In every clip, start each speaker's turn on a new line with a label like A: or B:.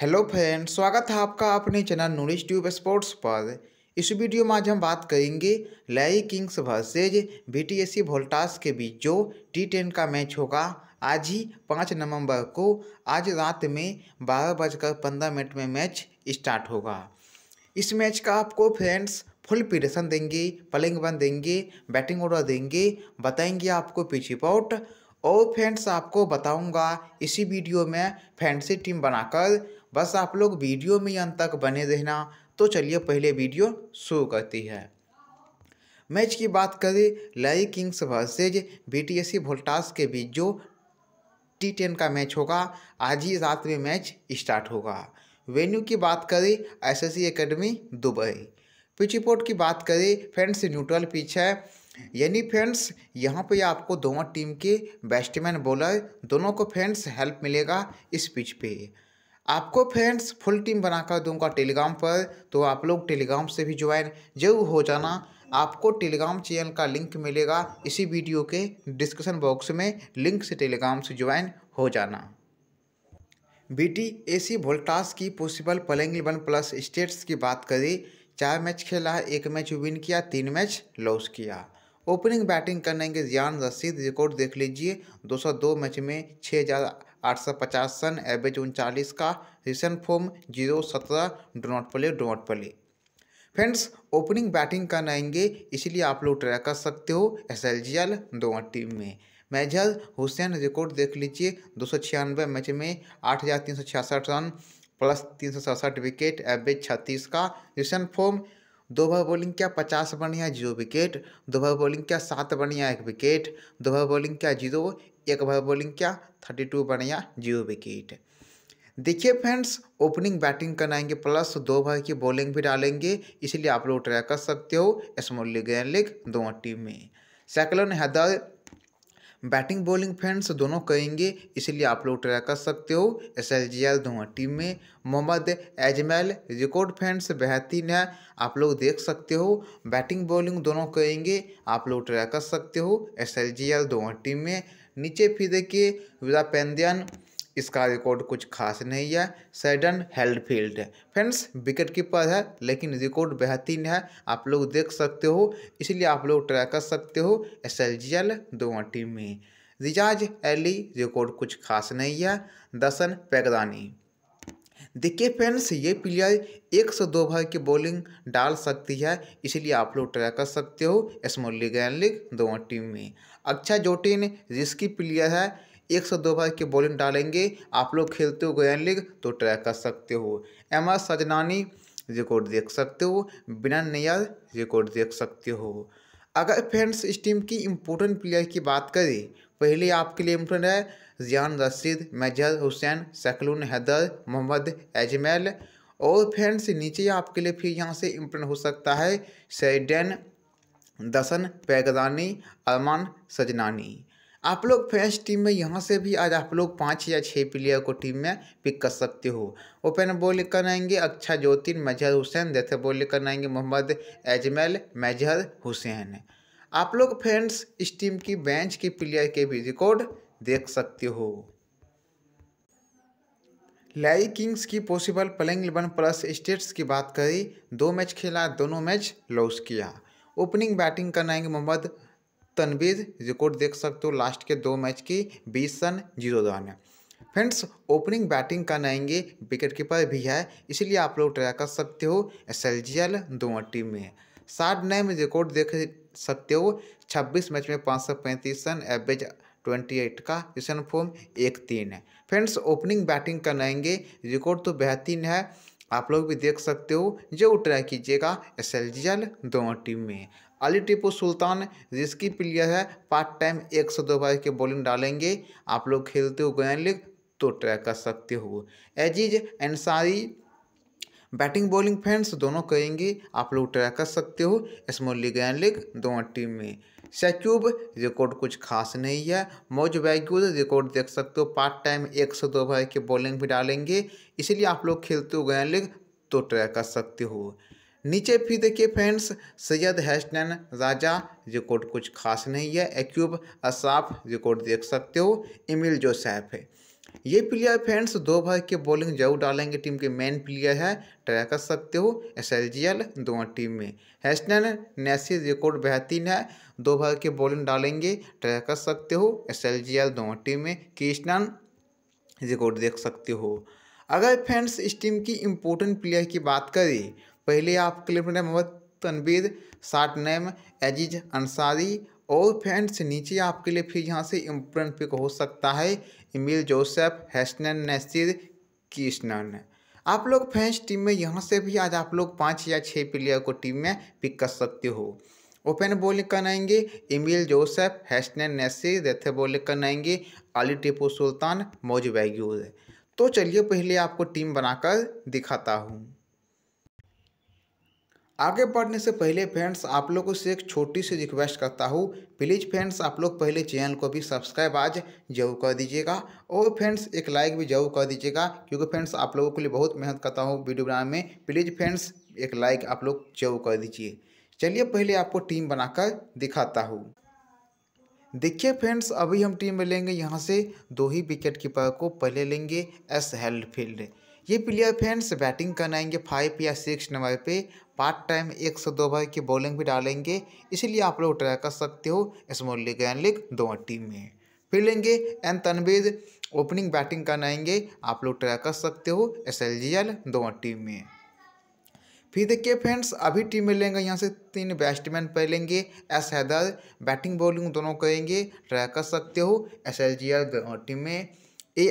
A: Hello friend स्वागत है आपका अपने चैनल नूरिश ट्यूब स्पोर्ट्स पर इस वीडियो में आज हम बात करेंगे Larry Kings versus BTSC Voltas के बीच जो टी टेन का मैच होगा आज ही पाँच नवंबर को आज रात में बारह बजकर पंद्रह मिनट में मैच स्टार्ट होगा इस मैच का आपको फ्रेंड्स फुल पीरेशन देंगे पलिंग बन देंगे बैटिंग ऑर्डर देंगे बताएंगे आपको पिच रिपोर्ट और फ्रेंड्स आपको बताऊंगा इसी वीडियो में फैंसी टीम बनाकर बस आप लोग वीडियो में अंत तक बने रहना तो चलिए पहले वीडियो शुरू करती है मैच की बात करें लई किंग्स वर्सेज बीटीएससी वोल्टास के बीच जो टी टेन का मैच होगा आज ही रात में मैच स्टार्ट होगा वेन्यू की बात करें S S C academy Dubai pitch report की बात करें फ्रेंड्स न्यूट्रल पिच है यानी फ्रेंड्स यहाँ पे आपको दोनों टीम के बैट्समैन बॉलर दोनों को फ्रेंड्स हेल्प मिलेगा इस पिच पे आपको फ्रेंड्स फुल टीम बनाकर दूंगा टेलीग्राम पर तो आप लोग टेलीग्राम से भी ज्वाइन जरूर हो जाना आपको टेलीग्राम चैनल का लिंक मिलेगा इसी वीडियो के डिस्क्रिप्शन बॉक्स में लिंक से टेलीग्राम से ज्वाइन हो जाना B T A C Voltas की possible playing eleven plus stats की बात करें चार मैच खेला एक मैच विन किया तीन मैच लॉस किया ओपनिंग बैटिंग करने के जियान रसीद रिकॉर्ड देख लीजिए 202 मैच में छः हज़ार आठ सौ पचास रन एवरेज उनचालीस का रिसेंट फॉर्म जीरो सत्रह do not play do not play friends opening batting कर आएंगे इसलिए आप लोग ट्राई कर सकते हो एस एल जी एल दो टीम में मेजर हुसैन रिकॉर्ड देख लीजिए दो सौ छियानवे मैच में आठ हज़ार तीन सौ छियासठ रन प्लस तीन सौ सड़सठ विकेट एवरेज छत्तीस का रिसेंट फॉर्म दो ओवर बॉलिंग क्या पचास बन या जीरो विकेट दो ओवर बॉलिंग क्या सात बनिया या एक विकेट दो ओवर बॉलिंग क्या जीरो एक ओवर बॉलिंग क्या थर्टी टू बन या जीरो विकेट देखिए फ्रेंड्स ओपनिंग बैटिंग कराएंगे प्लस दो ओवर की बॉलिंग भी डालेंगे इसलिए आप लोग ट्राई कर सकते हो स्मॉल लीग एंड लीग दोनों टीम में Saqlain Haider batting bowling fans दोनों कहेंगे इसलिए आप लोग ट्राई कर सकते हो एस एल जी एल दोनों टीम में मोहम्मद एजमैल रिकॉर्ड फैंस बेहतरीन है आप लोग देख सकते हो बैटिंग बॉलिंग दोनों कहेंगे आप लोग ट्राई कर सकते हो एस एल जी एल दोनों टीम में नीचे फिर देखिए विदा पेंदियन इसका रिकॉर्ड कुछ खास नहीं है सैडन हेल्डफील्ड है फ्रेंड्स विकेट कीपर है लेकिन रिकॉर्ड बेहतरीन है आप लोग देख सकते हो इसलिए आप लोग ट्राई कर सकते हो एस एल जी एल दोनों टीम में रिजाज एली रिकॉर्ड कुछ खास नहीं है दसन पैगदानी देखिए फ्रेंड्स ये प्लेयर एक से दो भर की बॉलिंग डाल सकती है इसलिए आप लोग ट्राई कर सकते हो स्मॉल लीग एंड लीग दोनों टीम में अक्षय जोटिन रिस्की प्लेयर है एक सौ दो भाग की बॉलिंग डालेंगे आप लोग खेलते हो गोयन लीग तो ट्रैक कर सकते हो एम आर सजनानी रिकॉर्ड देख सकते हो बिना नया रिकॉर्ड देख सकते हो अगर फ्रेंड्स इस टीम की इम्पोर्टेंट प्लेयर की बात करें पहले आपके लिए इम्पोर्टेंट है जियान रशीद मेजर हुसैन सैकलून हैदर मोहम्मद एजमेल और फ्रेंड्स नीचे आपके लिए फिर यहाँ से इम्पोर्टेंट हो सकता है सैडन दसन पैगदानी अरमान सजनानी आप लोग फ्रेंच टीम में यहाँ से भी आज आप लोग पाँच या छः प्लेयर को टीम में पिक कर सकते हो ओपन बॉल कर आएंगे अक्षा ज्योतिन मजहर हुसैन जैसे बॉल कर आएंगे मोहम्मद एजमल मजहर हुसैन आप लोग फ्रेंड्स इस टीम की बेंच के प्लेयर के भी रिकॉर्ड देख सकते हो लाई किंग्स की possible playing eleven plus stats की बात करी दो मैच खेला दोनों मैच लॉस किया ओपनिंग बैटिंग करना आएंगे मोहम्मद तनवीज रिकॉर्ड देख सकते हो लास्ट के दो मैच की बीस run zero run friends opening batting का नएंगे विकेट कीपर भी है इसलिए आप लोग ट्राई कर सकते हो एस एल जी एल दोनों टीम में साठ नए में रिकॉर्ड देख सकते हो 26 मैच में पाँच सौ पैंतीस रन एवरेज 28 का रिशन फॉर्म एक तीन है फ्रेंड्स ओपनिंग बैटिंग का नएंगे रिकॉर्ड तो बेहतरीन है आप लोग भी देख सकते हो जो ट्राई कीजिएगा एस एल दोनों टीम में अली टिपू सुल्तान रिस्की प्लेयर है पार्ट टाइम एक सौ दो बार के बॉलिंग डालेंगे आप लोग खेलते हो गयन लीग तो ट्राई कर सकते हो Aziz Ansari batting bowling fans दोनों करेंगे आप लोग ट्राई कर सकते हो स्मॉल लीग एंड लीग दोनों टीम में सैक्यूब रिकॉर्ड कुछ खास नहीं है मौज वैग्यूज रिकॉर्ड देख सकते हो पार्ट टाइम एक सौ दो बार के बॉलिंग भी डालेंगे इसलिए आप लोग खेलते हो गैन लीग तो ट्राई कर सकते हो नीचे फिर देखिए फ्रेंड्स सैयद हैशन राजा रिकॉर्ड कुछ खास नहीं है एक्यूब असाफ रिकॉर्ड देख सकते हो इमिल सैफ है ये प्लेयर फ्रेंड्स दो भाई के बॉलिंग जरूर डालेंगे टीम के मेन प्लेयर है ट्राई कर सकते हो एस एल जी एल दोनों टीम में हेस्टन नेसी रिकॉर्ड बेहतरीन है दो भाई के बॉलिंग डालेंगे ट्राई कर सकते हो एस एल जी एल दोनों टीम में कृष्णन रिकॉर्ड देख सकते हो अगर फ्रेंड्स इस टीम की इम्पोर्टेंट प्लेयर की बात करें पहले आपके लिए अपने मोहम्मद तनवीर शार्ट नेम एजिज अंसारी और फ्रेंड्स नीचे आपके लिए फिर यहाँ से इम्पोर्टेंट पिक हो सकता है इमिल जोसेफ हैसन नसीर कृष्णन आप लोग फ्रेंड्स टीम में यहाँ से भी आज आप लोग पाँच या छः प्लेयर को टीम में पिक कर सकते हो ओपन बॉलिंग करनाएंगे इमिल जोसेफ हैसनन नसीर रेथे बॉलिंग करनाएंगे अली टिपू सुल्तान मौज बैग्यूज तो चलिए पहले आपको टीम बनाकर दिखाता हूँ आगे बढ़ने से पहले फ्रेंड्स आप लोगों से एक छोटी सी रिक्वेस्ट करता हूँ प्लीज़ फ्रेंड्स आप लोग पहले चैनल को भी सब्सक्राइब आज जरूर कर दीजिएगा और फ्रेंड्स एक लाइक भी जरूर कर दीजिएगा क्योंकि फ्रेंड्स आप लोगों के लिए बहुत मेहनत करता हूँ वीडियो बनाने में प्लीज़ फ्रेंड्स एक लाइक आप लोग जरूर कर दीजिए चलिए पहले आपको टीम बनाकर दिखाता हूँ देखिए फ्रेंड्स अभी हम टीम में लेंगे यहाँ से दो ही विकेट कीपर को पहले लेंगे एस हेल्डफील्ड ये प्लेयर फ्रेंड्स बैटिंग करना आएंगे फाइव या सिक्स नंबर पे पार्ट टाइम एक से दो भाई की बॉलिंग भी डालेंगे इसलिए आप लोग ट्राई कर सकते हो स्मॉल लीग एन लीग दोनों टीम में फिर लेंगे एन तनवीर ओपनिंग बैटिंग करना आएंगे आप लोग ट्राई कर सकते हो एस एल जी एल दोनों टीम में फिर देखिए फ्रेंड्स अभी टीम में लेंगे यहाँ से तीन बैट्समैन पे लेंगे एस हैदर बैटिंग बॉलिंग दोनों करेंगे ट्राई कर सकते हो एस एल जी एल दोनों टीम में ए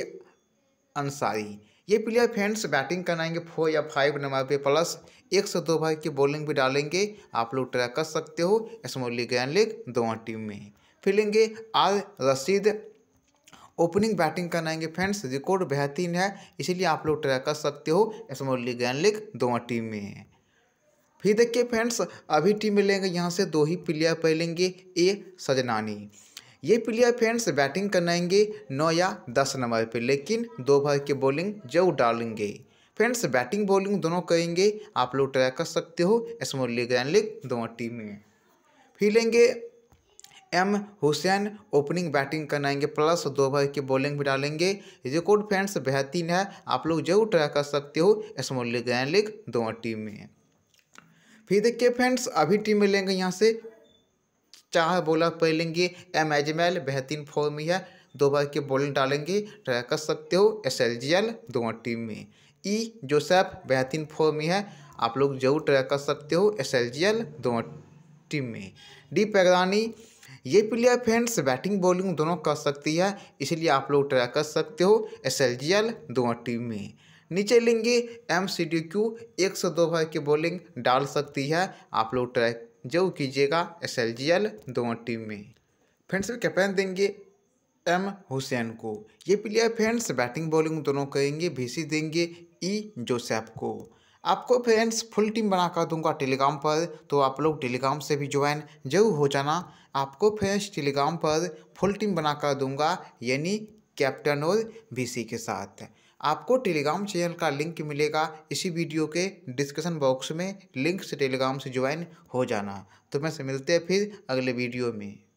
A: अंसारी ये प्लेयर फ्रेंड्स बैटिंग कराएंगे फोर या फाइव नंबर पे प्लस एक सौ दो भाई की बॉलिंग भी डालेंगे आप लोग ट्रैक कर सकते हो स्मॉल लीग एंड लीग दोनों टीम में फिर लेंगे आर रशीद ओपनिंग बैटिंग कराएंगे फ्रेंड्स रिकॉर्ड बेहतरीन है इसीलिए आप लोग ट्रैक कर सकते हो स्मॉल लीग एंड लीग दोनों टीम में है फिर देखिए फ्रेंड्स अभी टीम मिलेंगे यहाँ से दो ही प्लेयर पहलेंगे ए सजनानी ये प्लेयर फ्रेंड्स बैटिंग करनाएंगे नौ या दस नंबर पर लेकिन दो भर की बॉलिंग जरूर डालेंगे फ्रेंड्स बैटिंग बॉलिंग दोनों करेंगे आप लोग ट्राई कर सकते हो स्मॉल लीग एंड लीग दोनों टीम में फिर लेंगे एम हुसैन ओपनिंग बैटिंग करनाएंगे प्लस दो भाई की बॉलिंग भी डालेंगे रिकॉर्ड फैंस बेहतरीन है आप लोग जरूर ट्राई कर सकते हो स्मॉल लीग एंड लीग दोनों टीम में फिर देखिए फ्रेंड्स अभी टीम में लेंगे यहाँ से चार बॉलर लेंगे एम एजमैल बेहतरीन फॉर्म ही है दो बार के बॉलिंग डालेंगे ट्राई कर सकते हो एस एल जी एल दोनों टीम में ई e, जोसेफ बेहतरीन फॉर्म ही है आप लोग जरूर ट्राई कर सकते हो एस एल जी एल दोनों टीम में डी पैगरानी ये प्लेयर फ्रेंड्स बैटिंग बॉलिंग दोनों कर सकती है इसलिए आप लोग ट्राई कर सकते हो एस एल जी एल दोनों टीम में नीचे लेंगे एम सी डी क्यू एक से दो भाई की बॉलिंग डाल सकती है आप लोग ट्राई जो कीजिएगा एस एल जी एल दोनों टीम में फ्रेंड्स कैप्टन देंगे एम हुसैन को ये प्लेयर फ्रेंड्स बैटिंग बॉलिंग दोनों करेंगे भी देंगे ई e. जोसेफ को आपको फ्रेंड्स फुल टीम बनाकर दूंगा टेलीग्राम पर तो आप लोग टेलीग्राम से भी ज्वाइन जरूर हो जाना आपको फ्रेंड्स टेलीग्राम पर फुल टीम बनाकर दूंगा यानी कैप्टन और बीसी के साथ आपको टेलीग्राम चैनल का लिंक मिलेगा इसी वीडियो के डिस्क्रिप्शन बॉक्स में लिंक से टेलीग्राम से ज्वाइन हो जाना तो मैं से मिलते हैं फिर अगले वीडियो में